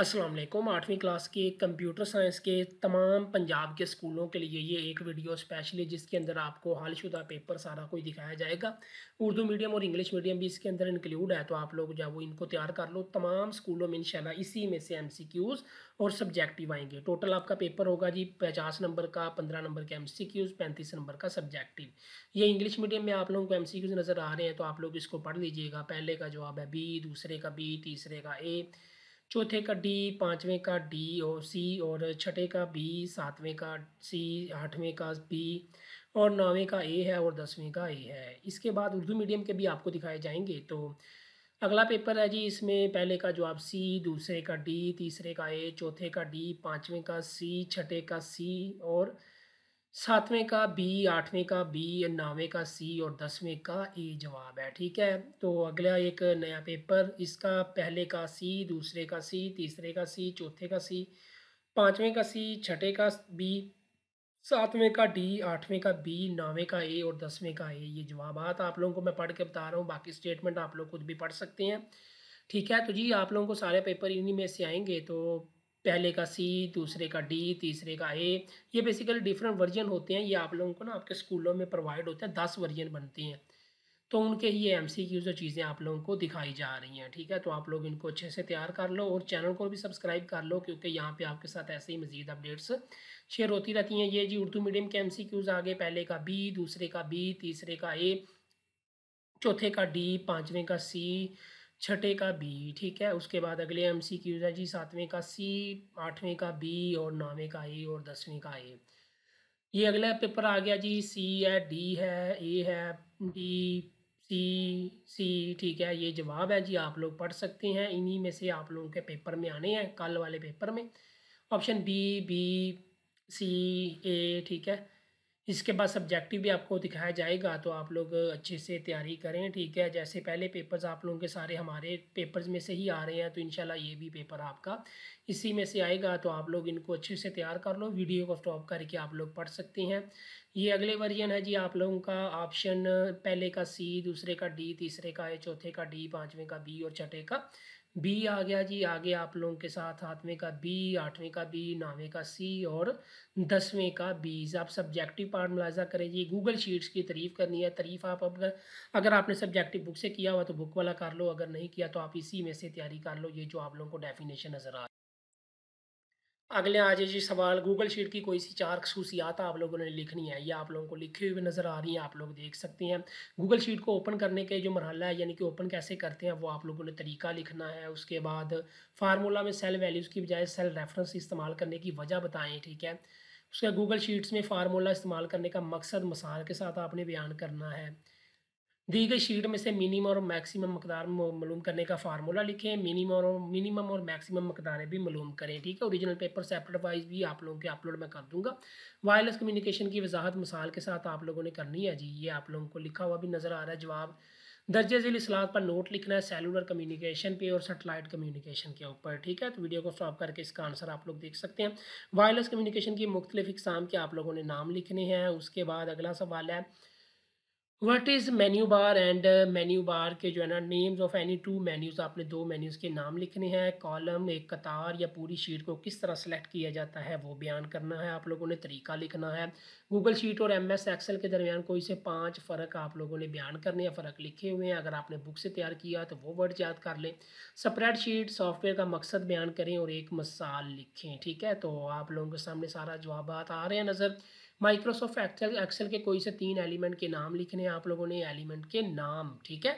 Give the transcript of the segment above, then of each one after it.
असलम आठवीं क्लास के computer science के तमाम पंजाब के स्कूलों के लिए ये एक वीडियो स्पेशली जिसके अंदर आपको हालशुदा पेपर सारा कुछ दिखाया जाएगा उर्दू मीडियम और इंग्लिश मीडियम भी इसके अंदर इंक्लूड है तो आप लोग जब वो इनको तैयार कर लो तमाम स्कूलों में इंशाल्लाह इसी में से एमसीक्यूज़ और सब्जेक्टिव आएंगे टोटल आपका पेपर होगा जी पचास नंबर का पंद्रह नंबर के एम सी नंबर का सब्जेक्टिव ये इंग्लिश मीडियम में आप लोगों को एम नज़र आ रहे हैं तो आप लोग इसको पढ़ लीजिएगा पहले का जवाब है बी दूसरे का बी तीसरे का ए चौथे का डी पाँचवें का डी और सी और छठे का बी सातवें का सी आठवें का बी और नौवें का ए है और दसवें का ए है इसके बाद उर्दू मीडियम के भी आपको दिखाए जाएंगे तो अगला पेपर है जी इसमें पहले का जवाब सी दूसरे का डी तीसरे का ए चौथे का डी पाँचवें का सी छठे का सी और सातवें का बी आठवें का बी नौवें का सी और दसवें का ए जवाब है ठीक है तो अगला एक नया पेपर इसका पहले का सी दूसरे का सी तीसरे का सी चौथे का सी पाँचवें का सी छठे का बी सातवें का डी आठवें का बी नौवें का ए और दसवें का ए ये जवाब आता आप लोगों को मैं पढ़ के बता रहा हूँ बाकी स्टेटमेंट आप लोग खुद भी पढ़ सकते हैं ठीक है तो जी आप लोगों को सारे पेपर इन्हीं में से आएंगे तो पहले का सी दूसरे का डी तीसरे का ए ये बेसिकली डिफरेंट वर्जन होते हैं ये आप लोगों को ना आपके स्कूलों में प्रोवाइड होते हैं दस वर्जन बनती हैं तो उनके ये एम सी जो चीज़ें आप लोगों को दिखाई जा रही हैं ठीक है तो आप लोग इनको अच्छे से तैयार कर लो और चैनल को भी सब्सक्राइब कर लो क्योंकि यहाँ पे आपके साथ ऐसे ही मजीद अपडेट्स शेयर होती रहती हैं ये जी उर्दू मीडियम के एम सी क्यूज़ आगे पहले का बी दूसरे का बी तीसरे का ए चौथे का डी पाँचवें का सी छठे का बी ठीक है उसके बाद अगले एम सी क्यूज है जी सातवें का सी आठवें का बी और नौवें का ए और दसवें का ए ये अगला पेपर आ गया जी सी है डी है ए है डी सी सी ठीक है ये जवाब है जी आप लोग पढ़ सकते हैं इन्हीं में से आप लोगों के पेपर में आने हैं कल वाले पेपर में option B B C A ठीक है इसके बाद सब्जेक्टिव भी आपको दिखाया जाएगा तो आप लोग अच्छे से तैयारी करें ठीक है जैसे पहले पेपर्स आप लोगों के सारे हमारे पेपर्स में से ही आ रहे हैं तो इनशाला ये भी पेपर आपका इसी में से आएगा तो आप लोग इनको अच्छे से तैयार कर लो वीडियो को स्टॉप करके आप लोग पढ़ सकते हैं ये अगले वर्जन है जी आप लोगों का ऑप्शन पहले का सी दूसरे का डी तीसरे का ए चौथे का डी पाँचवें का बी और छठे का बी आ गया जी आगे आप लोगों के साथ आठवें का बी आठवें का बी नौवें का सी और दसवें का बीज आप सब्जेक्टिव पार्ट मुलाजा करें जी गूगल शीट्स की तारीफ़ करनी है तारीफ़ आप अगर अगर आपने सब्जेक्टिव बुक से किया हुआ तो बुक वाला कर लो अगर नहीं किया तो आप इसी में से तैयारी कर लो ये जो आप लोगों को डेफिनेशन नज़र आ अगले आज ये सवाल गूगल शीट की कोई सी चार खसूसियात आप लोगों ने लिखनी है या आप लोगों को लिखी हुई नज़र आ रही हैं आप लोग देख सकते हैं गूगल शीट को ओपन करने के जो मरहला है यानी कि ओपन कैसे करते हैं वो आप लोगों ने तरीका लिखना है उसके बाद फार्मूला में सेल वैल्यूज़ की बजाय सेल रेफरेंस इस्तेमाल करने की वजह बताएँ ठीक है उसके गूगल शीट्स में फार्मूला इस्तेमाल करने का मकसद मसाल के साथ आपने बयान करना है दी गई शीट में से मिनिमम और मैक्सिमम मकदार मालूम करने का फार्मूला लिखें मिनिमम और मिनिमम और मैक्सिमम मकदारें भी मालूम करें ठीक है ओरिजिनल पेपर सेपरेट वाइज भी आप लोगों के अपलोड मैं कर दूंगा वायरलेस कम्युनिकेशन की वजाहत मिसाल के साथ आप लोगों ने करनी है जी ये आप लोगों को लिखा हुआ भी नज़र आ रहा है जवाब दर्जे जिल असलात पर नोट लिखना है सेलुलर कम्युनिकेशन पे और सेटेलाइट कम्युनिकेशन के ऊपर ठीक है तो वीडियो को स्टॉप करके इसका आंसर आप लोग देख सकते हैं वायरलेस कम्युनिकेशन की मुख्तलिफ इकसाम के आप लोगों ने नाम लिखने हैं उसके बाद अगला सवाल है what is menu bar and menu bar के जो है ना names of any two menus आपने दो मेन्यूज़ के नाम लिखने हैं कॉलम एक कतार या पूरी शीट को किस तरह सेलेक्ट किया जाता है वो बयान करना है आप लोगों ने तरीका लिखना है गूगल शीट और एम एस एक्सल के दरमियान कोई से पांच फ़र्क आप लोगों ने बयान करने या फ़र्क लिखे हुए हैं अगर आपने बुक से तैयार किया तो वो वर्ड याद कर लें स्प्रेड शीट सॉफ्टवेयर का मकसद बयान करें और एक मसाल लिखें ठीक है तो आप लोगों के सामने सारा जवाब आ रहे हैं नज़र माइक्रोसॉफ्ट एक्सेल एक्सेल के कोई से तीन एलिमेंट के नाम लिखने हैं आप लोगों ने एलिमेंट के नाम ठीक है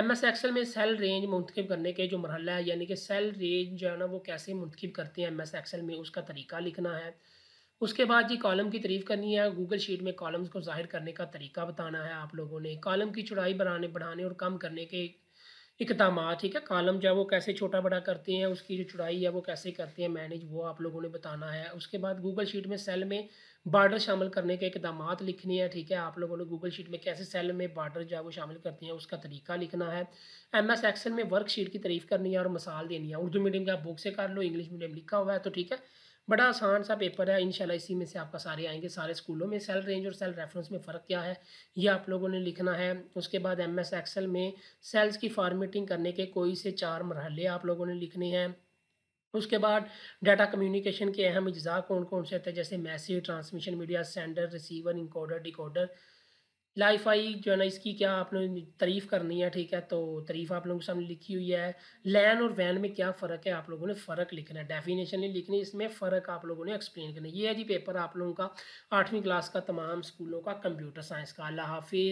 एम एस एक्सेल में सेल रेंज मुंतखब करने के जो मरहला है यानी कि सेल रेंज जो है ना वो कैसे मुंतखब करते हैं एम एस एक्सेल में उसका तरीका लिखना है उसके बाद जी कॉलम की तरीफ़ करनी है गूगल शीट में कॉलम्स को जाहिर करने का तरीका बताना है आप लोगों ने कॉलम की चौड़ाई बढ़ाने बढ़ाने और कम करने के इकदाम हाँ, ठीक है कॉलम जो है वो कैसे छोटा बड़ा करते हैं उसकी जो चुड़ाई है वो कैसे करते हैं मैनेज वो आप लोगों ने बताना है उसके बाद गूगल शीट में सेल में बार्डर शामिल करने के इकदाम लिखने हैं ठीक है आप लोगों ने गूगल शीट में कैसे सेल में बार्डर जो है वो शामिल करते हैं उसका तरीका लिखना है एम एस एक्सल में वर्कशीट की तारीफ करनी है और मसाल देनी है उर्दू मीडियम का बुक से कर लो इंग्लिश मीडियम लिखा हुआ है तो ठीक है बड़ा आसान सा पेपर है इनशाला इसी में से आपका सारे आएंगे सारे स्कूलों में सेल रेंज और सेल रेफरेंस में फ़र्क क्या है ये आप लोगों ने लिखना है उसके बाद एम एस एक्सेल में सेल्स की फार्मेटिंग करने के कोई से चार मरहले आप लोगों ने लिखने हैं उसके बाद डाटा कम्युनिकेशन के अहम अज्जा कौन कौन से होते हैं जैसे message transmission media sender receiver encoder decoder लाइफ आई जो है ना इसकी क्या आप लोग तारीफ़ करनी है ठीक है तो तारीफ़ आप लोगों के सामने लिखी हुई है लैन और वैन में क्या फ़र्क है आप लोगों ने फ़र्क लिखना है डेफिनेशन नहीं लिखनी इसमें फ़र्क आप लोगों ने एक्सप्लेन करना है ये है जी पेपर आप लोगों का आठवीं क्लास का तमाम स्कूलों का कंप्यूटर साइंस का अल्लाह हाफिज़